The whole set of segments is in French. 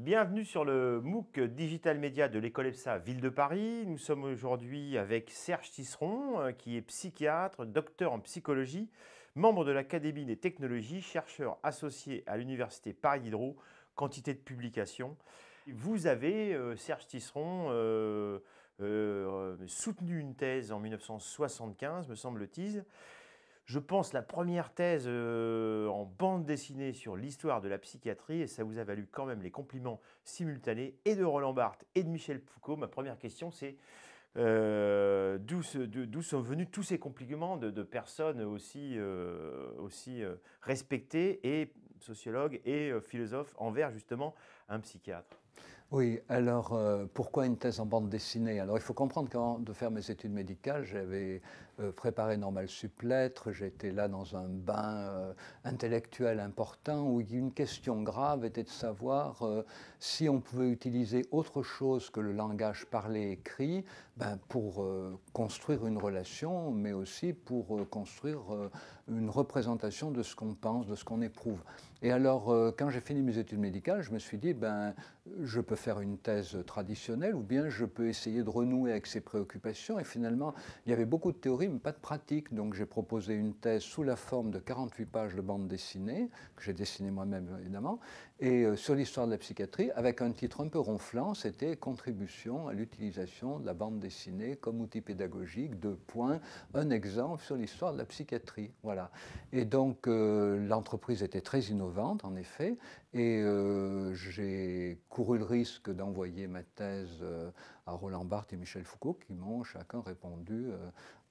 Bienvenue sur le MOOC Digital Média de l'école EPSA Ville de Paris. Nous sommes aujourd'hui avec Serge Tisseron, euh, qui est psychiatre, docteur en psychologie, membre de l'Académie des technologies, chercheur associé à l'Université Paris Hydro, quantité de publications. Vous avez, euh, Serge Tisseron, euh, soutenu une thèse en 1975, me semble-t-il, je pense, la première thèse euh, en bande dessinée sur l'histoire de la psychiatrie, et ça vous a valu quand même les compliments simultanés et de Roland Barthes et de Michel Foucault. Ma première question, c'est euh, d'où sont venus tous ces compliments de, personnes aussi, euh, aussi respectées et sociologues et philosophes envers justement un psychiatre oui, alors euh, pourquoi une thèse en bande dessinée Alors il faut comprendre qu'avant de faire mes études médicales, j'avais euh, préparé Normal Supplétre, j'étais là dans un bain euh, intellectuel important où une question grave était de savoir si on pouvait utiliser autre chose que le langage parlé-écrit ben, pour euh, construire une relation, mais aussi pour euh, construire euh, une représentation de ce qu'on pense, de ce qu'on éprouve. Et alors, quand j'ai fini mes études médicales, je me suis dit, ben, je peux faire une thèse traditionnelle ou bien je peux essayer de renouer avec ces préoccupations. Et finalement, il y avait beaucoup de théories, mais pas de pratique. Donc, j'ai proposé une thèse sous la forme de 48 pages de bande dessinée, que j'ai dessinée moi-même évidemment, et euh, sur l'histoire de la psychiatrie, avec un titre un peu ronflant, c'était Contribution à l'utilisation de la bande dessinée comme outil pédagogique, deux points, un exemple sur l'histoire de la psychiatrie. Voilà. Et donc euh, l'entreprise était très innovante, en effet, et euh, j'ai couru le risque d'envoyer ma thèse à Roland Barthes et Michel Foucault, qui m'ont chacun répondu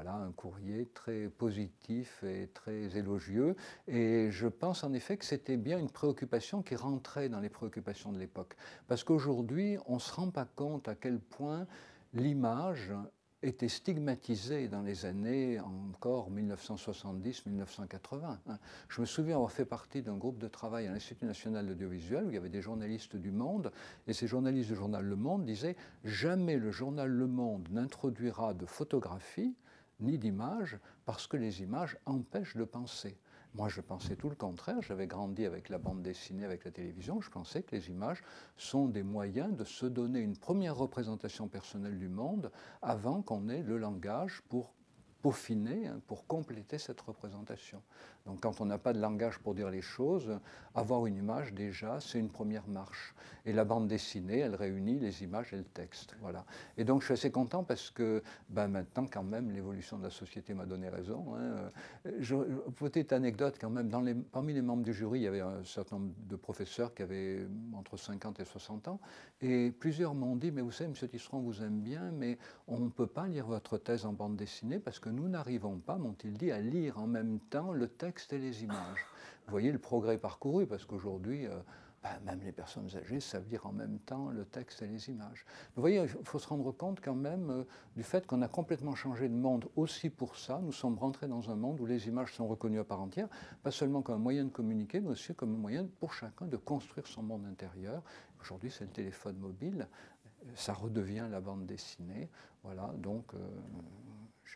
voilà un courrier très positif et très élogieux. Et je pense en effet que c'était bien une préoccupation qui rentrait dans les préoccupations de l'époque. Parce qu'aujourd'hui, on ne se rend pas compte à quel point l'image était stigmatisée dans les années encore 1970-1980. Hein. Je me souviens avoir fait partie d'un groupe de travail à l'Institut national d'Audiovisuel, où il y avait des journalistes du Monde et ces journalistes du journal Le Monde disaient jamais le journal Le Monde n'introduira de photographie ni d'images, parce que les images empêchent de penser. Moi, je pensais tout le contraire. J'avais grandi avec la bande dessinée, avec la télévision. Je pensais que les images sont des moyens de se donner une première représentation personnelle du monde avant qu'on ait le langage pour peaufiner, hein, pour compléter cette représentation. Donc quand on n'a pas de langage pour dire les choses, avoir une image déjà, c'est une première marche. Et la bande dessinée, elle réunit les images et le texte. Voilà. Et donc je suis assez content parce que ben, maintenant quand même l'évolution de la société m'a donné raison. Hein. Je, petite anecdote quand même, parmi les membres du jury, il y avait un certain nombre de professeurs qui avaient entre 50 et 60 ans. Et plusieurs m'ont dit, mais vous savez, M. Tisseron vous aime bien, mais on ne peut pas lire votre thèse en bande dessinée parce que nous n'arrivons pas, m'ont-ils dit, à lire en même temps le texte et les images. Vous voyez le progrès parcouru, parce qu'aujourd'hui, euh, bah, même les personnes âgées savent lire en même temps le texte et les images. Vous voyez, il faut se rendre compte quand même euh, du fait qu'on a complètement changé de monde aussi pour ça. Nous sommes rentrés dans un monde où les images sont reconnues à part entière, pas seulement comme un moyen de communiquer, mais aussi comme un moyen pour chacun de construire son monde intérieur. Aujourd'hui, c'est le téléphone mobile, ça redevient la bande dessinée. Voilà, donc... Euh,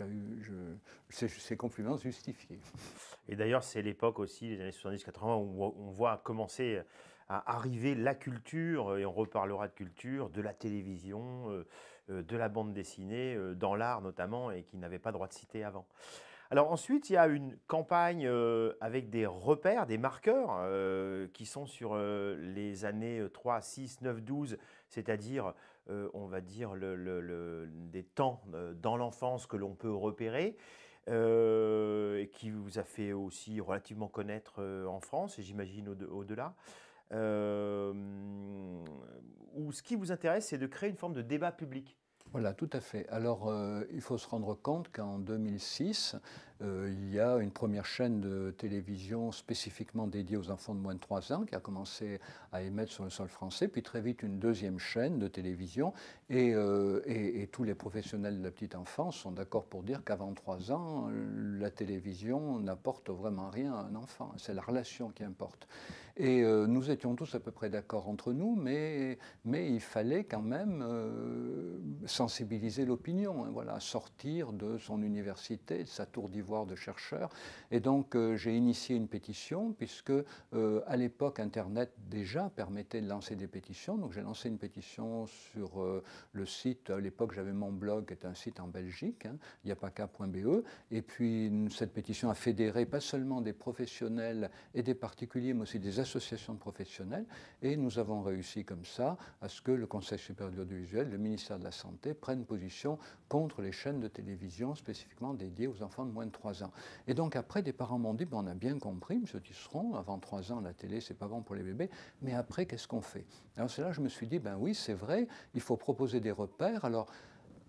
eu ces compliments justifiés. Et d'ailleurs, c'est l'époque aussi, les années 70-80, où on voit commencer à arriver la culture, et on reparlera de culture, de la télévision, euh, euh, de la bande dessinée, euh, dans l'art notamment, et qui n'avait pas droit de citer avant. Alors ensuite, il y a une campagne avec des repères, des marqueurs qui sont sur les années 3, 6, 9, 12, c'est-à-dire euh, on va dire, des temps euh, dans l'enfance que l'on peut repérer. Euh, et qui vous a fait aussi relativement connaître en France et j'imagine au-delà. Ou ce qui vous intéresse, c'est de créer une forme de débat public. Voilà, tout à fait. Alors, il faut se rendre compte qu'en 2006, euh, il y a une première chaîne de télévision spécifiquement dédiée aux enfants de moins de 3 ans qui a commencé à émettre sur le sol français, puis très vite une deuxième chaîne de télévision. Et, euh, tous les professionnels de la petite enfance sont d'accord pour dire qu'avant 3 ans, la télévision n'apporte vraiment rien à un enfant. C'est la relation qui importe. Et euh, nous étions tous à peu près d'accord entre nous, mais, mais il fallait quand même sensibiliser l'opinion, hein, voilà, sortir de son université, de sa tour d'ivoire de chercheurs. Et donc euh, j'ai initié une pétition, puisque euh, à l'époque, Internet déjà permettait de lancer des pétitions. Donc j'ai lancé une pétition sur euh, le site, à l'époque j'avais mon blog, qui est un site en Belgique, hein, yapaka.be, et puis cette pétition a fédéré pas seulement des professionnels et des particuliers, mais aussi des associations de professionnels, et nous avons réussi comme ça à ce que le Conseil supérieur du visuel, le ministère de la Santé, prennent position contre les chaînes de télévision spécifiquement dédiées aux enfants de moins de 3 ans. Et donc après, des parents m'ont dit, on a bien compris, M. Tisseron, avant trois ans, la télé, c'est pas bon pour les bébés, mais après, qu'est-ce qu'on fait Alors c'est là que je me suis dit, ben oui, c'est vrai, il faut proposer des repères. Alors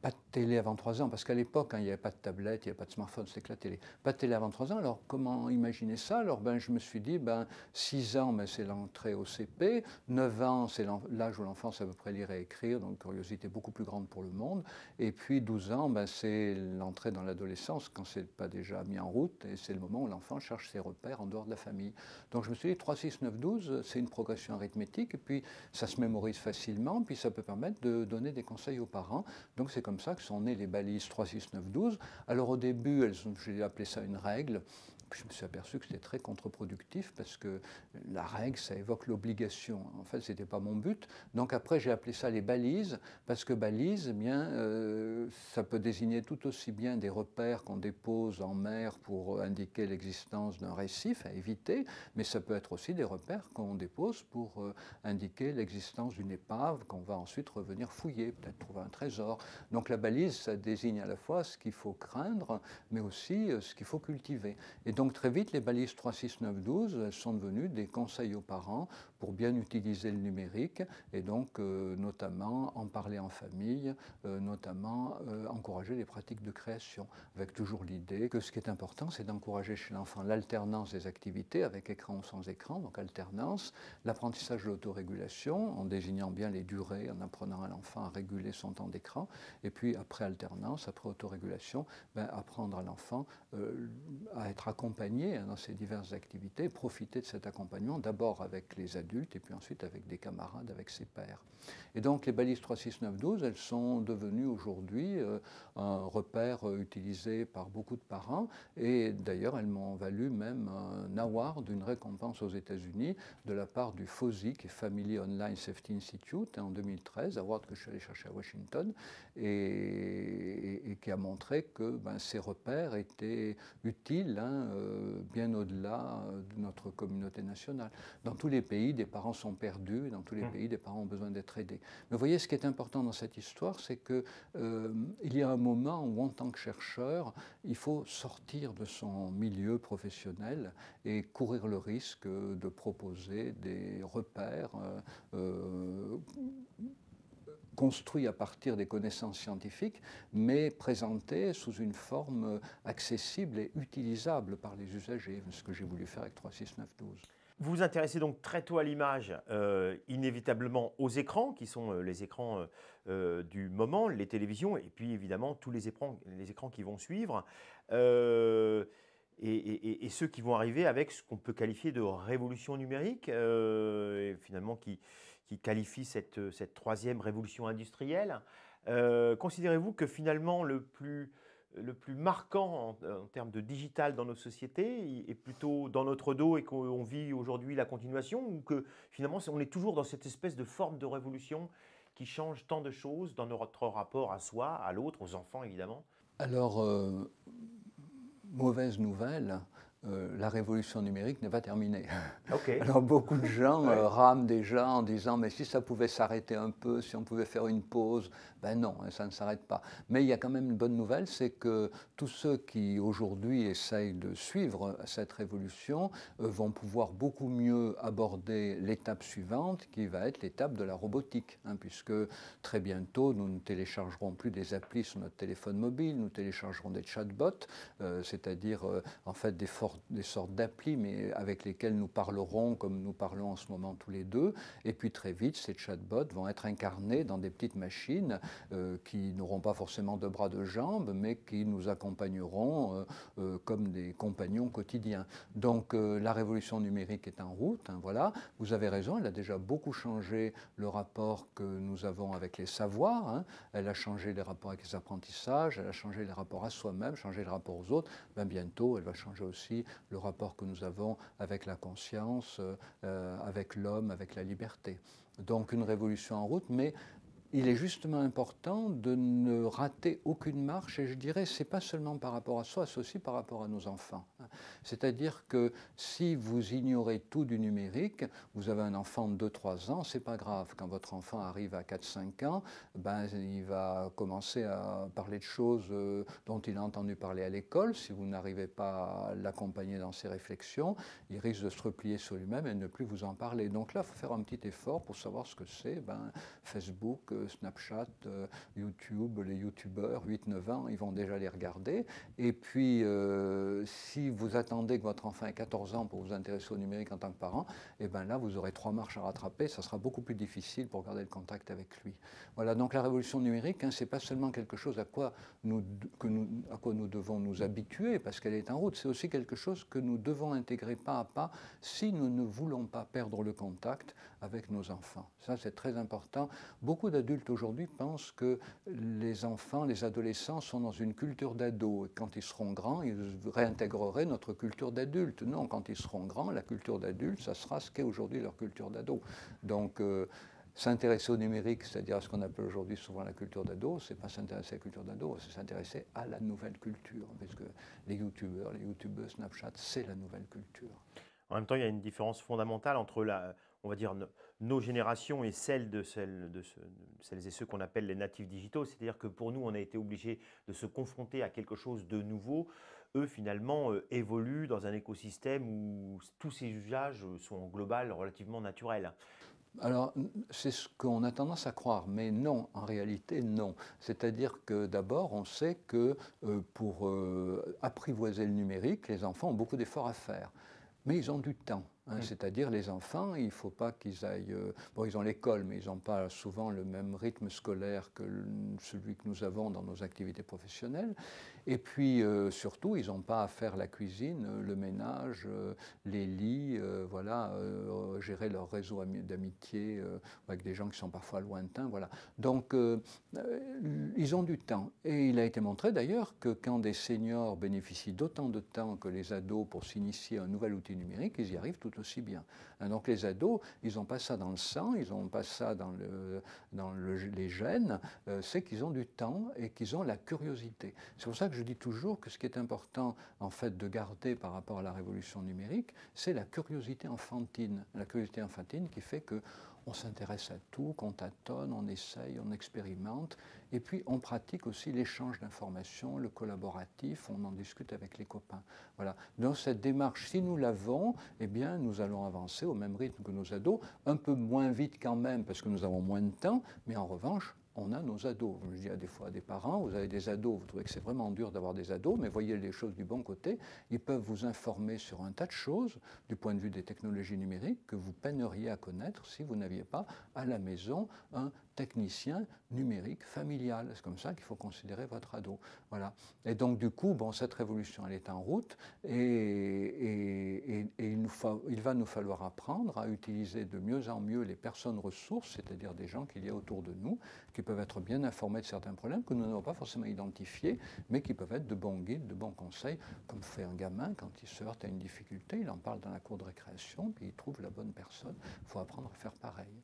pas de télé avant 3 ans, parce qu'à l'époque, il n'y avait pas de tablette, il n'y avait pas de smartphone, c'était que la télé. Pas de télé avant 3 ans, alors comment imaginer ça Alors ben, je me suis dit, ben, 6 ans, ben, c'est l'entrée au CP, 9 ans, c'est l'âge où l'enfant sait à peu près lire et écrire, donc curiosité beaucoup plus grande pour le monde, et puis 12 ans, ben, c'est l'entrée dans l'adolescence, quand c'est pas déjà mis en route, et c'est le moment où l'enfant cherche ses repères en dehors de la famille. Donc je me suis dit, 3, 6, 9, 12, c'est une progression arithmétique, et puis ça se mémorise facilement, puis ça peut permettre de donner des conseils aux parents, donc c'est comme ça que sont nées les balises 3, 6, 9, 12. Alors au début, j'ai appelé ça une règle, je me suis aperçu que c'était très contre-productif parce que la règle, ça évoque l'obligation. En fait, ce n'était pas mon but. Donc après, j'ai appelé ça les balises parce que balise, eh bien, euh, ça peut désigner tout aussi bien des repères qu'on dépose en mer pour indiquer l'existence d'un récif à éviter, mais ça peut être aussi des repères qu'on dépose pour euh, indiquer l'existence d'une épave qu'on va ensuite revenir fouiller, peut-être trouver un trésor. Donc la balise, ça désigne à la fois ce qu'il faut craindre, mais aussi euh, ce qu'il faut cultiver. Et donc très vite, les balises 3, 6, 9, 12 sont devenues des conseils aux parents pour bien utiliser le numérique et donc euh, notamment en parler en famille, euh, notamment euh, encourager les pratiques de création, avec toujours l'idée que ce qui est important, c'est d'encourager chez l'enfant l'alternance des activités, avec écran ou sans écran, donc alternance, l'apprentissage de l'autorégulation, en désignant bien les durées, en apprenant à l'enfant à réguler son temps d'écran, et puis après alternance, après autorégulation, ben, apprendre à l'enfant à être accompagné dans ses diverses activités, profiter de cet accompagnement, d'abord avec les adultes, et puis ensuite avec des camarades, avec ses pères. Et donc les balises 36912, elles sont devenues aujourd'hui euh, un repère euh, utilisé par beaucoup de parents et d'ailleurs elles m'ont valu même un award, une récompense aux États-Unis de la part du FOSI, Family Online Safety Institute, hein, en 2013, award que je suis allé chercher à Washington et, qui a montré que ben, ces repères étaient utiles hein, euh, bien au-delà de notre communauté nationale. Dans tous les pays, les parents sont perdus, dans tous les mmh. pays, des parents ont besoin d'être aidés. Mais vous voyez, ce qui est important dans cette histoire, c'est qu'il euh, y a un moment où, en tant que chercheur, il faut sortir de son milieu professionnel et courir le risque de proposer des repères. Euh, euh, construits à partir des connaissances scientifiques, mais présentés sous une forme accessible et utilisable par les usagers, ce que j'ai voulu faire avec 36912. Vous vous intéressez donc très tôt à l'image, euh, inévitablement aux écrans, qui sont euh, les écrans euh, du moment, les télévisions, et puis évidemment tous les écrans, les écrans qui vont suivre, et, ceux qui vont arriver avec ce qu'on peut qualifier de révolution numérique, et finalement qui, qui qualifie cette, troisième révolution industrielle. Considérez-vous que finalement le plus le plus marquant en, termes de digital dans nos sociétés est plutôt dans notre dos et qu'on vit aujourd'hui la continuation ou que finalement on est toujours dans cette espèce de forme de révolution qui change tant de choses dans notre rapport à soi, à l'autre, aux enfants évidemment Alors, euh, mauvaise nouvelle, euh, la révolution numérique n'est pas terminée. Alors beaucoup de gens euh, rament déjà en disant mais si ça pouvait s'arrêter un peu, si on pouvait faire une pause, ben non, hein, ça ne s'arrête pas. Mais il y a quand même une bonne nouvelle, c'est que tous ceux qui aujourd'hui essayent de suivre cette révolution euh, vont pouvoir beaucoup mieux aborder l'étape suivante qui va être l'étape de la robotique, hein, puisque très bientôt nous ne téléchargerons plus des applis sur notre téléphone mobile, nous téléchargerons des chatbots, c'est-à-dire en fait des forces des sortes d'applis, mais avec lesquels nous parlerons comme nous parlons en ce moment tous les deux. Et puis très vite, ces chatbots vont être incarnés dans des petites machines euh, qui n'auront pas forcément de bras, de jambes, mais qui nous accompagneront euh, euh, comme des compagnons quotidiens. Donc la révolution numérique est en route. Hein, voilà, vous avez raison, elle a déjà beaucoup changé le rapport que nous avons avec les savoirs. Hein. Elle a changé les rapports avec les apprentissages, elle a changé les rapports à soi-même, changé les rapports aux autres. Ben, bientôt, elle va changer aussi le rapport que nous avons avec la conscience, euh, avec l'homme, avec la liberté. Donc une révolution en route, mais il est justement important de ne rater aucune marche, et je dirais, ce n'est pas seulement par rapport à soi, c'est aussi par rapport à nos enfants. C'est-à-dire que si vous ignorez tout du numérique, vous avez un enfant de 2-3 ans, c'est pas grave. Quand votre enfant arrive à 4-5 ans, ben, il va commencer à parler de choses euh, dont il a entendu parler à l'école. Si vous n'arrivez pas à l'accompagner dans ses réflexions, il risque de se replier sur lui-même et ne plus vous en parler. Donc là, il faut faire un petit effort pour savoir ce que c'est ben, Facebook, euh, Snapchat, euh, YouTube, les YouTubeurs, 8-9 ans, ils vont déjà les regarder. Et puis, euh, si vous attendez que votre enfant ait 14 ans pour vous intéresser au numérique en tant que parent, et eh bien là, vous aurez trois marches à rattraper, ça sera beaucoup plus difficile pour garder le contact avec lui. Voilà, donc la révolution numérique, hein, c'est pas seulement quelque chose à quoi à quoi nous devons nous habituer, parce qu'elle est en route, c'est aussi quelque chose que nous devons intégrer pas à pas si nous ne voulons pas perdre le contact avec nos enfants. Ça, c'est très important. Beaucoup d'adultes aujourd'hui pensent que les enfants, les adolescents sont dans une culture d'ado. Quand ils seront grands, ils réintégreraient notre culture d'adulte. Non, quand ils seront grands, la culture d'adulte, ça sera ce qu'est aujourd'hui leur culture d'ado. Donc, euh, s'intéresser au numérique, c'est-à-dire à ce qu'on appelle aujourd'hui souvent la culture d'ado, c'est pas s'intéresser à la culture d'ado, c'est s'intéresser à la nouvelle culture, parce que les youtubeurs, les youtubeuses, Snapchat, c'est la nouvelle culture. En même temps, il y a une différence fondamentale entre la, on va dire, nos générations et celles de, celles, de celles et ceux qu'on appelle les natifs digitaux. C'est-à-dire que pour nous, on a été obligé de se confronter à quelque chose de nouveau. Eux, finalement, euh, évoluent dans un écosystème où tous ces usages sont en relativement naturels. Alors, c'est ce qu'on a tendance à croire, mais non, en réalité, non. C'est-à-dire que d'abord, on sait que euh, pour euh, apprivoiser le numérique, les enfants ont beaucoup d'efforts à faire, mais ils ont du temps. Hein, c'est-à-dire les enfants, il ne faut pas qu'ils aillent... Euh, bon, ils ont l'école, mais ils n'ont pas souvent le même rythme scolaire que celui que nous avons dans nos activités professionnelles. Et puis, euh, surtout, ils n'ont pas à faire la cuisine, euh, le ménage, les lits, voilà, gérer leur réseau d'amitié avec des gens qui sont parfois lointains. Voilà. Donc, ils ont du temps. Et il a été montré d'ailleurs que quand des seniors bénéficient d'autant de temps que les ados pour s'initier à un nouvel outil numérique, ils y arrivent tout aussi bien. Hein, donc les ados, ils n'ont pas ça dans le sang, ils n'ont pas ça dans, le, dans les gènes, euh, c'est qu'ils ont du temps et qu'ils ont la curiosité. C'est pour ça que je dis toujours que ce qui est important en fait de garder par rapport à la révolution numérique, c'est la curiosité enfantine. La curiosité enfantine qui fait que on s'intéresse à tout, qu'on tâtonne, on essaye, on expérimente, et puis on pratique aussi l'échange d'informations, le collaboratif, on en discute avec les copains. Voilà. Dans cette démarche, si nous l'avons, eh bien, nous allons avancer au même rythme que nos ados, un peu moins vite quand même, parce que nous avons moins de temps, mais en revanche, on a nos ados. Je dis à des fois à des parents, vous avez des ados, vous trouvez que c'est vraiment dur d'avoir des ados, mais voyez les choses du bon côté. Ils peuvent vous informer sur un tas de choses du point de vue des technologies numériques que vous peineriez à connaître si vous n'aviez pas à la maison un technicien numérique familial. C'est comme ça qu'il faut considérer votre ado. Voilà. Et donc, du coup, bon, cette révolution, elle est en route et, il, il, va nous falloir apprendre à utiliser de mieux en mieux les personnes ressources, c'est-à-dire des gens qu'il y a autour de nous, qui peuvent être bien informés de certains problèmes que nous n'avons pas forcément identifiés, mais qui peuvent être de bons guides, de bons conseils, comme fait un gamin quand il se heurte à une difficulté, il en parle dans la cour de récréation, puis il trouve la bonne personne. Il faut apprendre à faire pareil.